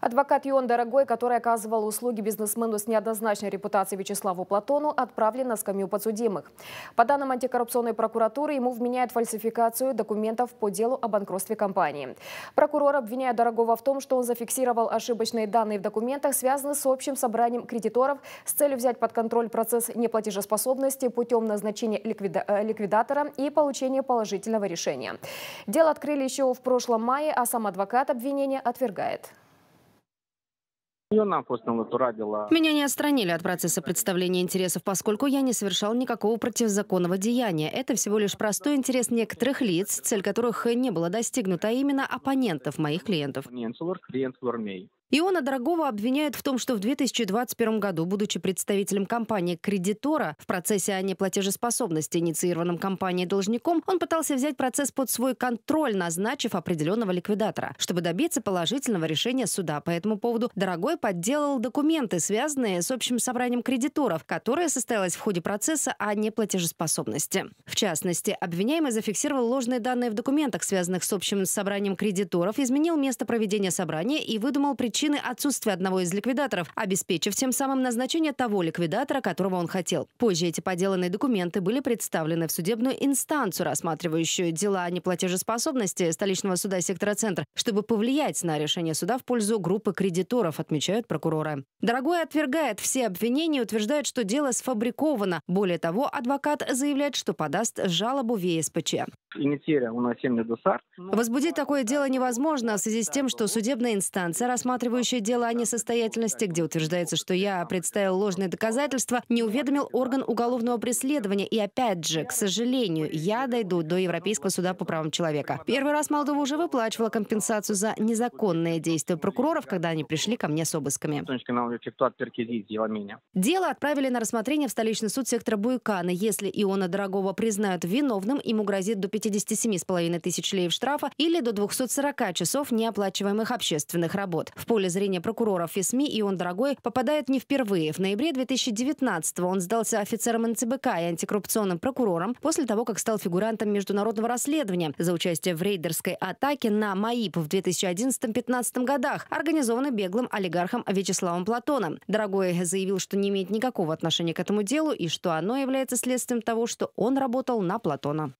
Адвокат Юн Дорогой, который оказывал услуги бизнесмену с неоднозначной репутацией Вячеславу Платону, отправлен на скамью подсудимых. По данным антикоррупционной прокуратуры, ему вменяют фальсификацию документов по делу о банкротстве компании. Прокурор обвиняет Дорогого в том, что он зафиксировал ошибочные данные в документах, связанные с общим собранием кредиторов с целью взять под контроль процесс неплатежеспособности путем назначения ликвида э, ликвидатора и получения положительного решения. Дело открыли еще в прошлом мае, а сам адвокат обвинения отвергает. Меня не отстранили от процесса представления интересов, поскольку я не совершал никакого противозаконного деяния. Это всего лишь простой интерес некоторых лиц, цель которых не была достигнута, а именно оппонентов моих клиентов. Иона Дорогова обвиняют в том, что в 2021 году, будучи представителем компании кредитора в процессе о неплатежеспособности, инициированном компанией должником, он пытался взять процесс под свой контроль, назначив определенного ликвидатора. Чтобы добиться положительного решения суда по этому поводу, Дорогой подделал документы, связанные с общим собранием кредиторов, которое состоялось в ходе процесса о неплатежеспособности. В частности, обвиняемый зафиксировал ложные данные в документах, связанных с общим собранием кредиторов, изменил место проведения собрания и выдумал причину причины отсутствия одного из ликвидаторов, обеспечив тем самым назначение того ликвидатора, которого он хотел. Позже эти поделанные документы были представлены в судебную инстанцию, рассматривающую дела о неплатежеспособности столичного суда сектора «Центр», чтобы повлиять на решение суда в пользу группы кредиторов, отмечают прокуроры. Дорогой отвергает все обвинения и утверждает, что дело сфабриковано. Более того, адвокат заявляет, что подаст жалобу в ЕСПЧ. Возбудить такое дело невозможно в связи с тем, что судебная инстанция рассматривает рассматривающее дело о несостоятельности, где утверждается, что я представил ложные доказательства, не уведомил орган уголовного преследования. И опять же, к сожалению, я дойду до Европейского суда по правам человека. Первый раз Молдова уже выплачивала компенсацию за незаконные действия прокуроров, когда они пришли ко мне с обысками. Дело отправили на рассмотрение в столичный суд сектора Буйкана. Если Иона Дорогова признают виновным, ему грозит до 57,5 тысяч леев штрафа или до 240 часов неоплачиваемых общественных работ. В поле зрения прокуроров и СМИ и он Дорогой попадает не впервые. В ноябре 2019 он сдался офицером НЦБК и антикоррупционным прокурором после того, как стал фигурантом международного расследования за участие в рейдерской атаке на МАИП в 2011-2015 годах, организованной беглым олигархом Вячеславом Платоном. Дорогой заявил, что не имеет никакого отношения к этому делу и что оно является следствием того, что он работал на Платона.